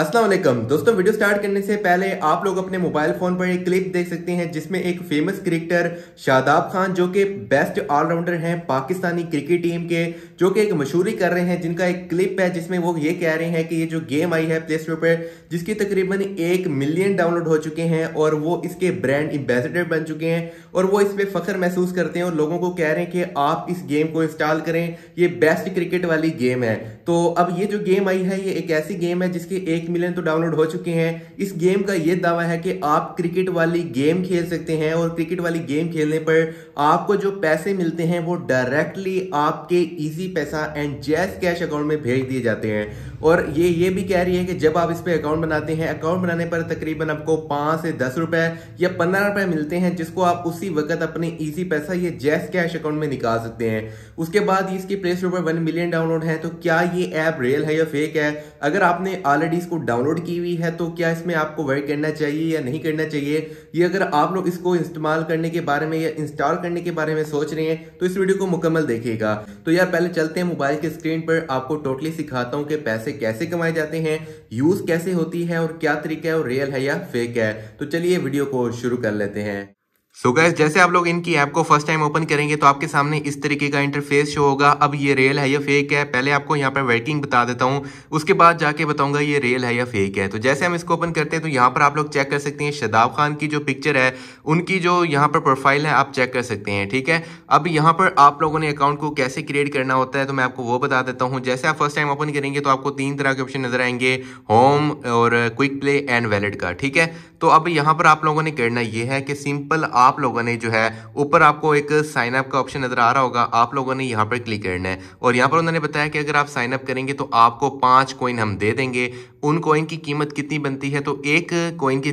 असलम दोस्तों video start करने से पहले आप लोग अपने मोबाइल फ़ोन पर एक क्लिप देख सकते हैं जिसमें एक फेमस क्रिकेटर शादाब खान जो कि बेस्ट ऑलराउंडर हैं पाकिस्तानी क्रिकेट टीम के जो कि एक मशहूरी कर रहे हैं जिनका एक क्लिप है जिसमें वो ये कह रहे हैं कि ये जो गेम आई है प्ले स्टोर पर जिसकी तकरीबन एक मिलियन डाउनलोड हो चुके हैं और वो इसके ब्रांड एम्बेसडर बन चुके हैं और वो इस पर फ़ख्र महसूस करते हैं और लोगों को कह रहे हैं कि आप इस गेम को इंस्टॉल करें ये बेस्ट क्रिकेट वाली गेम है तो अब ये जो गेम आई है ये एक ऐसी गेम है जिसकी एक मिलियन तो डाउनलोड हो चुके हैं इस गेम का यह दावा है कि आप क्रिकेट वाली गेम खेल सकते हैं और क्रिकेट वाली गेम खेलने पर आपको जो पैसे मिलते हैं वो डायरेक्टली आपके इजी पैसा एंड जैस कैश अकाउंट में भेज दिए जाते हैं और ये ये भी कह रही है कि जब आप इस पर अकाउंट बनाते हैं अकाउंट बनाने पर तकरीबन आपको पांच से दस रुपए या पंद्रह रुपए मिलते हैं जिसको आप उसी वक्त अपने इजी पैसा या जैस कैश अकाउंट में निकाल सकते हैं उसके बाद इसकी प्ले स्टोर पर वन मिलियन डाउनलोड है तो क्या ये ऐप रियल है या फेक है अगर आपने ऑलरेडी इसको डाउनलोड की हुई है तो क्या इसमें आपको वर्क करना चाहिए या नहीं करना चाहिए ये अगर आप लोग इसको इस्तेमाल करने के बारे में या इंस्टॉल करने के बारे में सोच रहे हैं तो इस वीडियो को मुकम्मल देखिएगा तो यार पहले चलते हैं मोबाइल के स्क्रीन पर आपको टोटली सिखाता हूँ कि पैसे कैसे कमाए जाते हैं यूज़ कैसे होती है और क्या तरीका है और रियल है या फेक है तो चलिए वीडियो को शुरू कर लेते हैं सो so गैस जैसे आप लोग इनकी ऐप को फर्स्ट टाइम ओपन करेंगे तो आपके सामने इस तरीके का इंटरफेस शो होगा अब ये रियल है या फेक है पहले आपको यहाँ पर वर्किंग बता देता हूँ उसके बाद जाके बताऊंगा ये रियल है या फेक है तो जैसे हम इसको ओपन करते हैं तो यहाँ पर आप लोग चेक कर सकते हैं शदाब खान की जो पिक्चर है उनकी जो यहाँ पर प्रोफाइल है आप चेक कर सकते हैं ठीक है अब यहाँ पर आप लोगों ने अकाउंट को कैसे क्रिएट करना होता है तो मैं आपको वो बता देता हूँ जैसे आप फर्स्ट टाइम ओपन करेंगे तो आपको तीन तरह के ऑप्शन नजर आएंगे होम और क्विक प्ले एंड वैलेट का ठीक है तो अब यहाँ पर आप लोगों ने करना यह है कि सिंपल आप लोगों ने जो है ऊपर आपको एक साइन अप का ऑप्शन नज़र आ रहा होगा आप लोगों ने यहाँ पर क्लिक करना है और यहाँ पर उन्होंने बताया कि अगर आप साइन अप करेंगे तो आपको पांच कोइन हम दे देंगे उन कॉइन की कीमत कितनी बनती है तो एक कॉइन की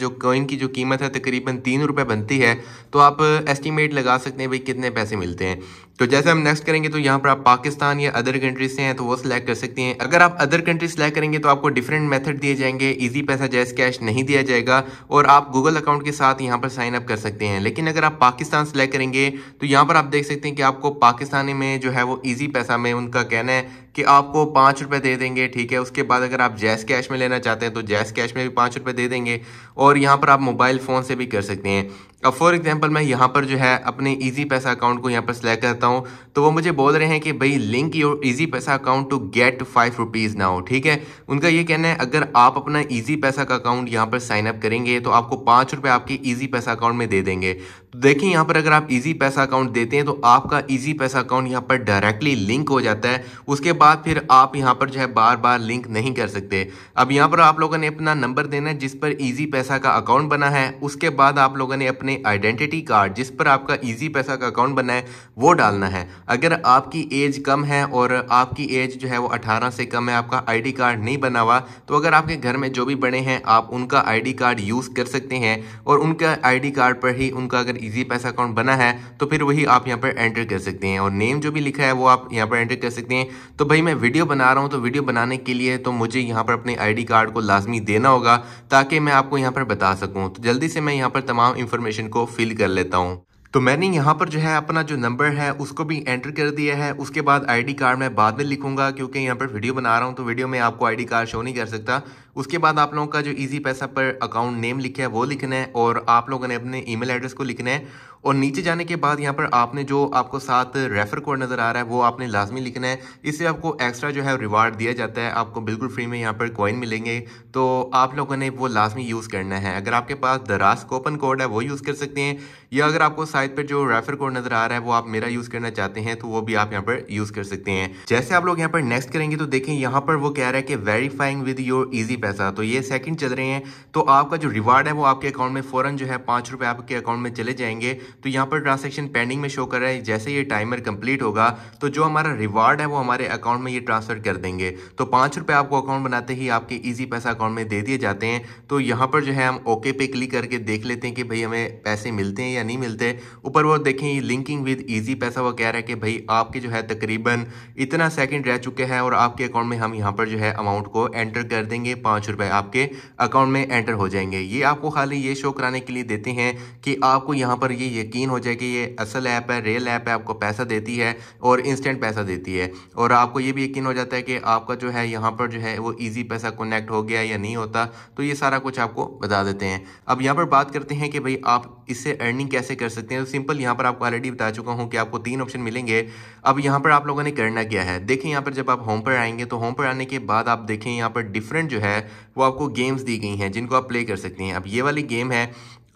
जो कॉइन की जो कीमत है तकरीबन तीन रुपये बनती है तो आप एस्टिमेट लगा सकते हैं भाई कितने पैसे मिलते हैं तो जैसे हम नेक्स्ट करेंगे तो यहाँ पर आप पाकिस्तान या अदर कंट्रीज से हैं तो वो सिलेक्ट कर सकते हैं अगर आप अदर कंट्री सिलेक्ट करेंगे तो आपको डिफरेंट मेथड दिए जाएंगे इजी पैसा जैस कैश नहीं दिया जाएगा और आप गूगल अकाउंट के साथ यहाँ पर साइन अप कर सकते हैं लेकिन अगर आप पाकिस्तान सेलेक्ट करेंगे तो यहाँ पर आप देख सकते हैं कि आपको पाकिस्तानी में जो है वो ईजी पैसा में उनका कहना है कि आपको पाँच रुपये दे देंगे ठीक है उसके बाद अगर आप जैस कैश में लेना चाहते हैं तो जैस कैश में भी पाँच रुपये दे देंगे और यहाँ पर आप मोबाइल फ़ोन से भी कर सकते हैं अब फॉर एग्जांपल मैं यहाँ पर जो है अपने इजी पैसा अकाउंट को यहाँ पर सिलेक्ट करता हूँ तो वो मुझे बोल रहे हैं कि भाई link your Easypaisa account to get five rupees ना हो ठीक है उनका ये कहना है अगर आप अपना इजी पैसा का अकाउंट यहाँ पर साइन अप करेंगे तो आपको पाँच रुपये आपके ईजी पैसा अकाउंट में दे देंगे तो देखिए यहाँ पर अगर आप ईजी पैसा अकाउंट देते हैं तो आपका ईजी पैसा अकाउंट यहाँ पर डायरेक्टली लिंक हो जाता है उसके बाद फिर आप यहाँ पर जो है बार बार लिंक नहीं कर सकते अब यहाँ पर आप लोगों ने अपना नंबर देना है जिस पर ईजी पैसा का अकाउंट बना है उसके बाद आप लोगों ने अपने अपने आइडेंटिटी कार्ड जिस पर आपका इजी पैसा का अकाउंट बना है वो डालना है अगर आपकी एज कम है और आपकी एज जो है वो 18 से कम है आपका आईडी कार्ड नहीं बना हुआ तो अगर आपके घर में जो भी बड़े हैं आप उनका आईडी कार्ड यूज़ कर सकते हैं और उनका आईडी कार्ड पर ही उनका अगर ईजी पैसा अकाउंट बना है तो फिर वही आप यहाँ पर एंटर कर सकते हैं और नेम जो भी लिखा है वो आप यहाँ पर एंटर कर सकते हैं तो भाई मैं वीडियो बना रहा हूँ तो वीडियो बनाने के लिए तो मुझे यहाँ पर अपने आई कार्ड को लाजमी देना होगा ताकि मैं आपको यहाँ पर बता सकूँ तो जल्दी से मैं यहाँ पर तमाम इन्फॉर्मेशन क्वेश्चन को फिल कर लेता हूँ तो मैंने यहाँ पर जो है अपना जो नंबर है उसको भी एंटर कर दिया है उसके बाद आईडी कार्ड मैं बाद में लिखूंगा क्योंकि यहाँ पर वीडियो बना रहा हूँ तो वीडियो में आपको आईडी कार्ड शो नहीं कर सकता उसके बाद आप लोगों का जो ईजी पैसा पर अकाउंट नेम लिखा है वो लिखना है और आप लोगों ने अपने ईमेल एड्रेस को लिखना है और नीचे जाने के बाद यहाँ पर आपने जो आपको साथ रेफर कोड नज़र आ रहा है वो आपने लाजमी लिखना है इससे आपको एक्स्ट्रा जो है रिवार्ड दिया जाता है आपको बिल्कुल फ्री में यहाँ पर कॉइन मिलेंगे तो आप लोगों ने वो लाजमी यूज़ करना है अगर आपके पास दरास कोपन कोड है वो यूज़ कर सकते हैं या अगर आपको साइट पर जो रेफर कोड नज़र आ रहा है वो आप मेरा यूज़ करना चाहते हैं तो वो भी आप यहाँ पर यूज़ कर सकते हैं जैसे आप लोग यहाँ पर नेक्स्ट करेंगे तो देखें यहाँ पर वो कह रहा है कि वेरीफाइंग विद योर ईजी ही पैसा तो ये सेकंड चल रहे हैं तो आपका जो रिवार्ड है वो आपके अकाउंट में फ़ौरन जो है पाँच रुपये आपके अकाउंट में चले जाएंगे तो यहाँ पर ट्रांजेक्शन पेंडिंग में शो कर रहा है जैसे ये टाइमर कंप्लीट होगा तो जो हमारा रिवार्ड है वो हमारे अकाउंट में ये ट्रांसफ़र कर देंगे तो पाँच आपको अकाउंट बनाते ही आपके ईजी पैसा अकाउंट में दे दिए जाते हैं तो यहाँ पर जो है हम ओके पे क्लिक करके देख लेते हैं कि भाई हमें पैसे मिलते हैं या नहीं मिलते ऊपर वो देखें लिंकिंग विद ईजी पैसा वो कह रहा है कि भाई आपके जो है तकरीबन इतना सेकेंड रह चुके हैं और आपके अकाउंट में हम यहाँ पर जो है अमाउंट को एंटर कर देंगे पाँच रुपये आपके अकाउंट में एंटर हो जाएंगे ये आपको खाली ये शो कराने के लिए देते हैं कि आपको यहाँ पर ये यकीन हो जाए कि ये असल ऐप है रियल ऐप है आपको पैसा देती है और इंस्टेंट पैसा देती है और आपको ये भी यकीन हो जाता है कि आपका जो है यहाँ पर जो है वो ईजी पैसा कनेक्ट हो गया या नहीं होता तो ये सारा कुछ आपको बता देते हैं अब यहाँ पर बात करते हैं कि भाई आप इससे अर्निंग कैसे कर सकते हैं तो सिंपल यहाँ पर आपको ऑलरेडी बता चुका हूँ कि आपको तीन ऑप्शन मिलेंगे अब यहाँ पर आप लोगों ने करना क्या है देखें यहाँ पर जब आप होम पर आएंगे तो होम पर आने के बाद आप देखें यहाँ पर डिफरेंट जो है है वो आपको गेम्स दी गई हैं जिनको आप प्ले कर सकते हैं अब ये वाली गेम है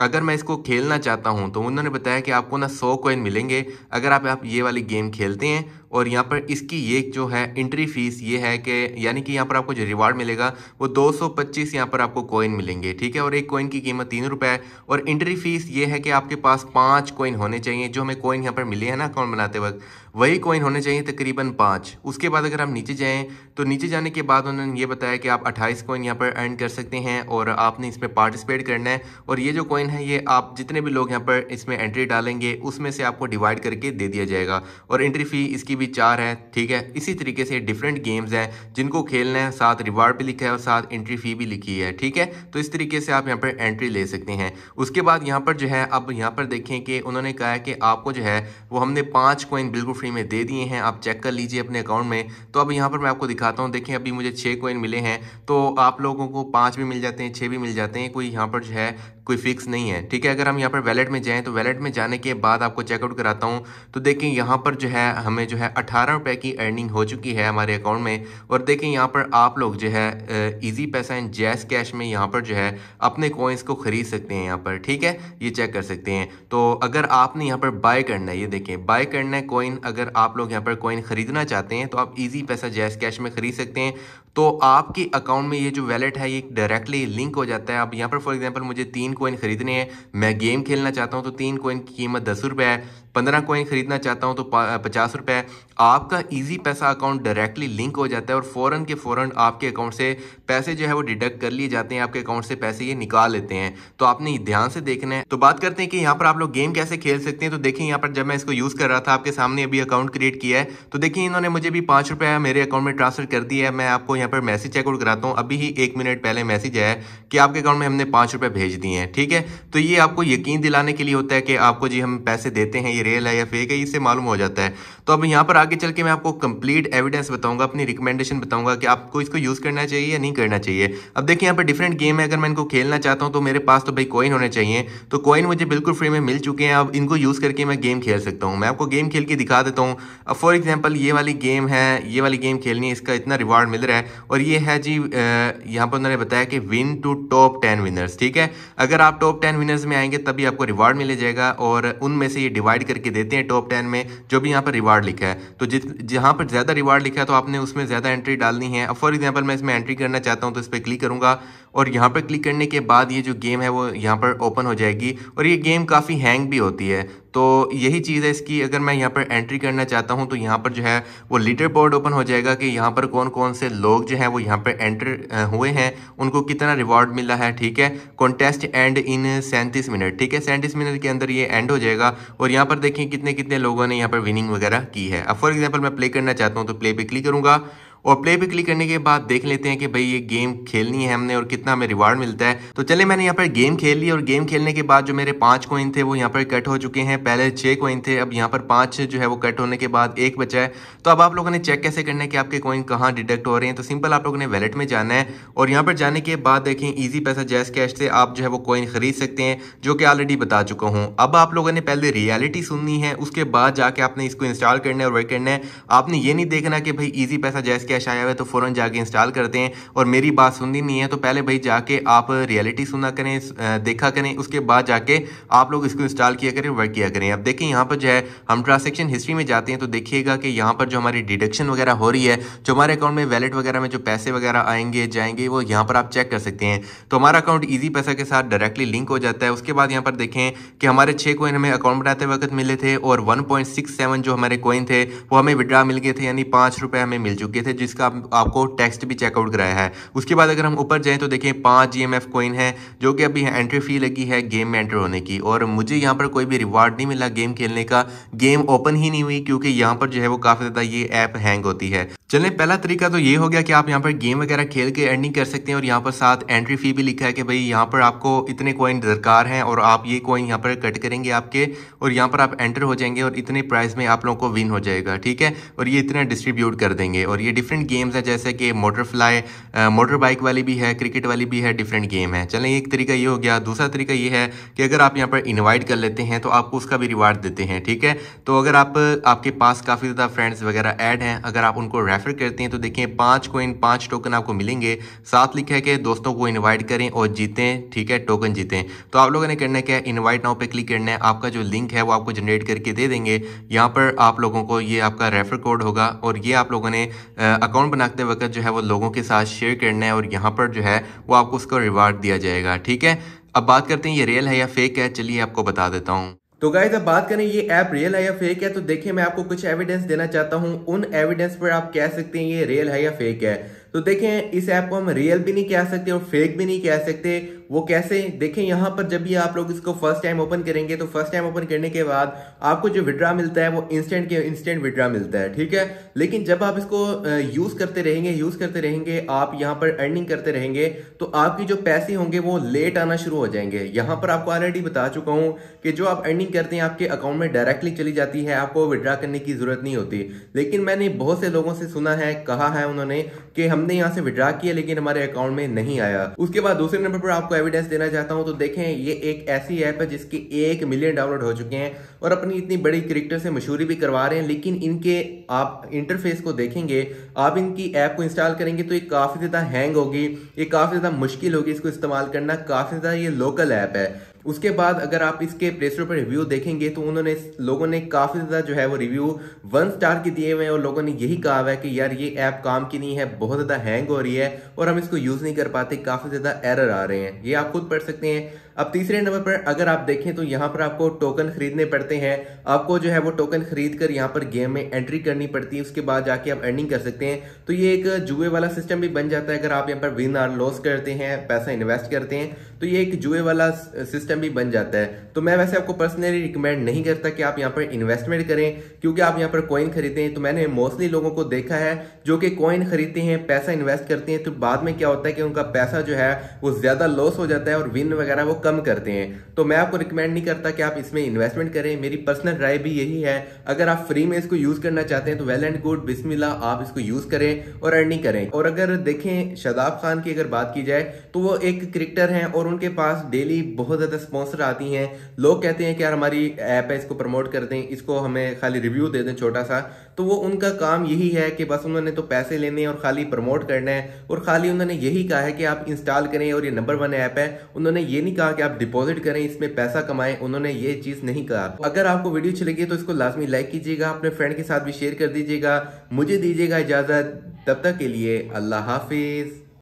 अगर मैं इसको खेलना चाहता हूं तो उन्होंने बताया कि आपको ना सौ कोइन मिलेंगे अगर आप आप ये वाली गेम खेलते हैं और यहाँ पर इसकी ये जो है एंट्री फीस ये है कि यानी कि यहाँ पर आपको जो रिवार्ड मिलेगा वो 225 सौ यहाँ पर आपको कोइन मिलेंगे ठीक है और एक कोइन की कीमत तीन रुपये है और एंट्री फीस ये है कि आपके पास पाँच कोइन होने चाहिए जो हमें कोइन यहाँ पर मिले हैं ना अकाउंट बनाते वक्त वही कॉइन होने चाहिए तकरीबन पाँच उसके बाद अगर हम नीचे जाएँ तो नीचे जाने के बाद उन्होंने ये बताया कि आप अट्ठाईस कॉइन यहाँ पर अर्न कर सकते हैं और आपने इसमें पार्टिसिपेट करना है और ये जो कॉइन है ये आप जितने भी लोग यहाँ पर इसमें एंट्री डालेंगे उसमें से आपको डिवाइड करके दे दिया जाएगा और एंट्री फ़ी इसकी भी चार है ठीक है इसी तरीके से डिफरेंट गेम्स हैं जिनको खेलना है साथ रिवार्ड भी लिखा है और साथ एंट्री फ़ी भी लिखी है ठीक है तो इस तरीके से आप यहाँ पर एंट्री ले सकते हैं उसके बाद यहाँ पर जो है अब यहाँ पर देखें कि उन्होंने कहा है कि आपको जो है वो हमने पाँच कॉइन बिल्कुल फ्री में दे दिए हैं आप चेक कर लीजिए अपने अकाउंट में तो अब यहाँ पर मैं आपको दिखाता हूँ देखें अभी मुझे छः कोइन मिले हैं तो आप लोगों को पाँच भी मिल जाते हैं छः भी मिल जाते हैं कोई यहाँ पर जो है कोई फिक्स नहीं है ठीक है अगर हम यहाँ पर वैलेट में जाएँ तो वैलेट में जाने के बाद आपको चेकआउट कराता हूँ तो देखें यहाँ पर जो है हमें जो है अठारह रुपये की अर्निंग हो चुकी है हमारे अकाउंट में और देखें यहाँ पर आप लोग जो है ईजी पैसा एंड जैस कैश में यहाँ पर जो है अपने कोइंस को ख़रीद सकते हैं यहाँ पर ठीक है ये चेक कर सकते हैं तो अगर आपने यहाँ पर बाय करना है ये देखें बाय करना है कोइन अगर आप लोग यहाँ पर कोइन ख़रीदना चाहते हैं तो आप ईजी पैसा जैस कैश में ख़रीद सकते हैं तो आपके अकाउंट में ये जो वैलेट है ये डायरेक्टली लिंक हो जाता है अब यहाँ पर फॉर एग्जाम्पल मुझे तीन कोइन खरीदने हैं मैं गेम खेलना चाहता हूँ तो तीन कोइन की कीमत दस रुपये है पंद्रह कोइन ख़रीदना चाहता हूँ तो पचास रुपये आपका ईजी पैसा अकाउंट डायरेक्टली लिंक हो जाता है और फ़ौर के फ़ौर आपके अकाउंट से पैसे जो है वो डिडक्ट कर लिए जाते हैं आपके अकाउंट से पैसे ये निकाल लेते हैं तो आपने ध्यान से देखना है तो बात करते हैं कि यहाँ पर आप लोग गेम कैसे खेल सकते हैं तो देखिए यहाँ पर जब मैं इसको यूज़ कर रहा था आपके सामने अभी अकाउंट क्रिएट किया है तो देखिए इन्होंने मुझे भी पाँच रुपया मेरे अकाउंट में ट्रांसफर कर दिया है मैं आपको यहाँ पर मैसेज चेकआउट कराता हूँ अभी ही एक मिनट पहले मैसेज आया कि आपके अकाउंट में हमने पाँच रुपये भेज दिए हैं ठीक है तो ये आपको यकीन दिलाने के लिए होता है कि आपको जी हम पैसे देते हैं ये रियल है या फेक है इससे मालूम हो जाता है तो अब यहाँ पर आगे चल के मैं आपको कंप्लीट एविडेंस बताऊंगा अपनी रिकमेंडेशन बताऊंगा कि आपको इसको यूज़ करना चाहिए या नहीं करना चाहिए अब देखिए यहाँ पर डिफरेंट गेम है अगर मैं इनको खेलना चाहता हूँ तो मेरे पास तो भाई कॉइन होने चाहिए तो कॉइन मुझे बिल्कुल फ्री में मिल चुके हैं अब इनको यूज़ करके मैं गेम खेल सकता हूँ मैं आपको गेम खेल के दिखा देता हूँ अब फॉर एग्जाम्पल ये वाली गेम है ये वाली गेम खेलनी है इसका इतना रिवार्ड मिल रहा है और ये है जी यहाँ पर उन्होंने बताया कि win to top ten winners ठीक है अगर आप टॉप टेन विनर्स में आएंगे तभी आपको रिवार्ड मिल जाएगा और उनमें से ये डिवाइड करके देते हैं टॉप टेन में जो भी यहाँ पर रिवार्ड लिखा है तो जित जहाँ पर ज़्यादा रिवार्ड लिखा है तो आपने उसमें ज़्यादा एंट्री डालनी है अब फॉर एग्जाम्पल मैं इसमें एंट्री करना चाहता हूँ तो इस पर क्लिक करूँगा और यहाँ पर क्लिक करने के बाद ये जो गेम है वो यहाँ पर ओपन हो जाएगी और ये गेम काफ़ी हैंग भी होती है तो यही चीज़ है इसकी अगर मैं यहाँ पर एंट्री करना चाहता हूँ तो यहाँ पर जो है वो लीडर बोर्ड ओपन हो जाएगा कि यहाँ पर कौन कौन से लोग जो हैं वो यहाँ पर एंटर हुए हैं उनको कितना रिवॉर्ड मिला है ठीक है कॉन्टेस्ट एंड इन सैंतीस मिनट ठीक है सैंतीस मिनट के अंदर ये एंड हो जाएगा और यहाँ पर देखें कितने कितने लोगों ने यहाँ पर विनिंग वगैरह की है अब फॉर एग्जाम्पल मैं प्ले करना चाहता हूँ तो प्ले पर क्लिक करूँगा और प्ले पे क्लिक करने के बाद देख लेते हैं कि भाई ये गेम खेलनी है हमने और कितना हमें रिवार्ड मिलता है तो चले मैंने यहाँ पर गेम खेल ली और गेम खेलने के बाद जो मेरे पाँच कोइन थे वो यहाँ पर कट हो चुके हैं पहले छः कोइन थे अब यहाँ पर पाँच जो है वो कट होने के बाद एक बचा है तो अब आप लोगों ने चेक कैसे करना है कि आपके कोइन कहाँ डिडक्ट हो रहे हैं तो सिंपल आप लोगों ने वैलेट में जाना है और यहाँ पर जाने के बाद देखें ईजी पैसा जैस कैश से आप जो है वो कोइन खरीद सकते हैं जो कि ऑलरेडी बता चुका हूँ अब आप लोगों ने पहले रियालिटी सुननी है उसके बाद जाके आपने इसको इंस्टॉल करना है और वर्क करना है आपने ये नहीं देखना कि भाई ईजी पैसा जैस कैश कैश आया हुआ है तो फ़ौरन जाके इंस्टॉल करते हैं और मेरी बात सुननी नहीं है तो पहले भाई जाके आप रियलिटी सुना करें देखा करें उसके बाद जाके आप लोग इसको इंस्टॉल किया करें वर्क किया करें अब देखें यहाँ पर जो है हम ट्रांसेक्शन हिस्ट्री में जाते हैं तो देखिएगा कि यहाँ पर जो हमारी डिडक्शन वगैरह हो रही है जो हमारे अकाउंट में वैलेट वगैरह में जो पैसे वगैरह आएंगे जाएंगे वो यहाँ पर आप चेक कर सकते हैं तो हमारा अकाउंट ईजी पैसा के साथ डायरेक्टली लिंक हो जाता है उसके बाद यहाँ पर देखें कि हमारे छः कोइन हमें अकाउंट बनाते वक्त मिले थे और वन जो हमारे कोइन थे वो हमें विड्रा मिल गए थे यानी पाँच हमें मिल चुके थे जिसका आपको टेक्स्ट भी चेकआउट कराया है उसके बाद अगर हम ऊपर जाएँ तो देखें पाँच जी एम कॉइन है जो कि अभी एंट्री फ़ी लगी है गेम में एंटर होने की और मुझे यहाँ पर कोई भी रिवार्ड नहीं मिला गेम खेलने का गेम ओपन ही नहीं हुई क्योंकि यहाँ पर जो है वो काफ़ी ज़्यादा ये ऐप हैंग होती है चलें पहला तरीका तो ये हो गया कि आप यहाँ पर गेम वगैरह खेल के अर्निंग कर सकते हैं और यहाँ पर साथ एंट्री फ़ी भी लिखा है कि भाई यहाँ पर आपको इतने कॉइन दरकार हैं और आप ये कॉइन यहाँ पर कट करेंगे आपके और यहाँ पर आप एंटर हो जाएंगे और इतने प्राइस में आप लोगों को विन हो जाएगा ठीक है और ये इतना डिस्ट्रीब्यूट कर देंगे और ये डिफरेंट डिफरेंट गेम्स हैं जैसे कि मोटरफ्लाई मोटर बाइक वाली भी है क्रिकेट वाली भी है डिफरेंट गेम है चलें एक तरीका ये हो गया दूसरा तरीका ये है कि अगर आप यहाँ पर इन्वाइट कर लेते हैं तो आपको उसका भी रिवार्ड देते हैं ठीक है तो अगर आप आपके पास काफ़ी ज़्यादा फ्रेंड्स वगैरह ऐड हैं अगर आप उनको रेफ़र करते हैं तो देखिए पाँच कोइन पाँच टोकन आपको मिलेंगे साथ लिखा है कि दोस्तों को इन्वाइट करें और जीतें ठीक है टोकन जीतें तो आप लोगों ने करना क्या है इन्वाइट नाउ पर क्लिक करना है आपका जो लिंक है वो आपको जनरेट करके दे देंगे यहाँ पर आप लोगों को ये आपका रेफ़र कोड होगा और ये आप लोगों ने अकाउंट बनाते वक्त जो है वो लोगों के साथ शेयर करना है और यहाँ पर जो है वो आपको उसका रिवार्ड दिया जाएगा ठीक है अब बात करते हैं ये रियल है या फेक है चलिए आपको बता देता हूँ तो गाय जब बात करें ये ऐप रियल है या फेक है तो देखिए मैं आपको कुछ एविडेंस देना चाहता हूँ उन एविडेंस पर आप कह सकते हैं ये रियल है या फेक है तो देखें इस ऐप को हम रियल भी नहीं कह सकते और फेक भी नहीं कह सकते वो कैसे देखें यहाँ पर जब भी आप लोग इसको फर्स्ट टाइम ओपन करेंगे तो फर्स्ट टाइम ओपन करने के बाद आपको जो विड्रा मिलता है वो इंस्टेंट के इंस्टेंट विड्रा मिलता है ठीक है लेकिन जब आप इसको यूज़ करते रहेंगे यूज़ करते रहेंगे आप यहाँ पर अर्निंग करते रहेंगे तो आपकी जो पैसे होंगे वो लेट आना शुरू हो जाएंगे यहाँ पर आपको ऑलरेडी बता चुका हूँ कि जो आप अर्निंग करते हैं आपके अकाउंट में डायरेक्टली चली जाती है आपको विड्रा करने की ज़रूरत नहीं होती लेकिन मैंने बहुत से लोगों से सुना है कहा है उन्होंने कि हमने यहाँ से विड्रा किया लेकिन हमारे अकाउंट में नहीं आया उसके बाद दूसरे नंबर पर आपको एविडेंस देना चाहता हूं तो देखें ये एक ऐसी ऐप है जिसके एक मिलियन डाउनलोड हो चुके हैं और अपनी इतनी बड़ी क्रिकेटर से मशहूरी भी करवा रहे हैं लेकिन इनके आप इंटरफेस को देखेंगे आप इनकी ऐप को इंस्टॉल करेंगे तो ये काफ़ी ज़्यादा हैंग होगी ये काफ़ी ज़्यादा मुश्किल होगी इसको इस्तेमाल करना काफ़ी ज़्यादा ये लोकल ऐप है उसके बाद अगर आप इसके प्ले स्टोर पर रिव्यू देखेंगे तो उन्होंने लोगों ने काफ़ी ज़्यादा जो है वो रिव्यू वन स्टार के दिए हुए हैं और लोगों ने यही कहा हुआ है कि यार ये ऐप काम की नहीं है बहुत ज़्यादा हैंग हो रही है और हम इसको यूज़ नहीं कर पाते काफ़ी ज़्यादा एरर आ रहे हैं ये आप खुद पढ़ सकते हैं अब तीसरे नंबर पर अगर आप देखें तो यहाँ पर आपको टोकन खरीदने पड़ते हैं आपको जो है वो टोकन खरीद कर यहाँ पर गेम में एंट्री करनी पड़ती है उसके बाद जाके आप अर्निंग कर सकते हैं तो ये एक जुए वाला सिस्टम भी बन जाता है अगर आप यहाँ पर विन और लॉस करते हैं पैसा इन्वेस्ट करते हैं तो ये एक जुए वाला सिस्टम सिस्टम भी बन जाता है तो मैं वैसे आपको पर्सनली रिकमेंड नहीं करता कि आप यहाँ पर इन्वेस्टमेंट करें क्योंकि आप यहाँ पर कॉइन खरीदते हैं तो मैंने मोस्टली लोगों को देखा है जो कि कॉइन खरीदते हैं पैसा इन्वेस्ट करते हैं तो बाद में क्या होता है कि उनका पैसा जो है वो ज़्यादा लॉस हो जाता है और विन वगैरह वो कम करते हैं तो मैं आपको रिकमेंड नहीं करता कि आप इसमें इन्वेस्टमेंट करें मेरी पर्सनल राय भी यही है अगर आप फ्री में इसको यूज़ करना चाहते हैं तो वेल एंड गुड बिस्मिल्ला आप इसको यूज़ करें और अर्निंग करें और अगर देखें शदाब खान की अगर बात की जाए तो वो एक क्रिकेटर हैं और उनके पास डेली बहुत ज़्यादा स्पॉन्सर आती हैं लोग कहते हैं कि यार हमारी ऐप है इसको प्रमोट कर दें इसको हमें खाली रिव्यू दे दें छोटा सा तो वो उनका काम यही है कि बस उन्होंने तो पैसे लेने हैं और खाली प्रमोट करना है और खाली उन्होंने यही कहा है कि आप इंस्टॉल करें और ये नंबर वन ऐप है उन्होंने ये नहीं कहा कि आप डिपॉजिट करें इसमें पैसा कमाएं उन्होंने ये चीज़ नहीं कहा तो अगर आपको वीडियो अच्छी लगी तो इसको लाजमी लाइक कीजिएगा अपने फ्रेंड के साथ भी शेयर कर दीजिएगा मुझे दीजिएगा इजाज़त तब तक के लिए अल्लाह हाफिज़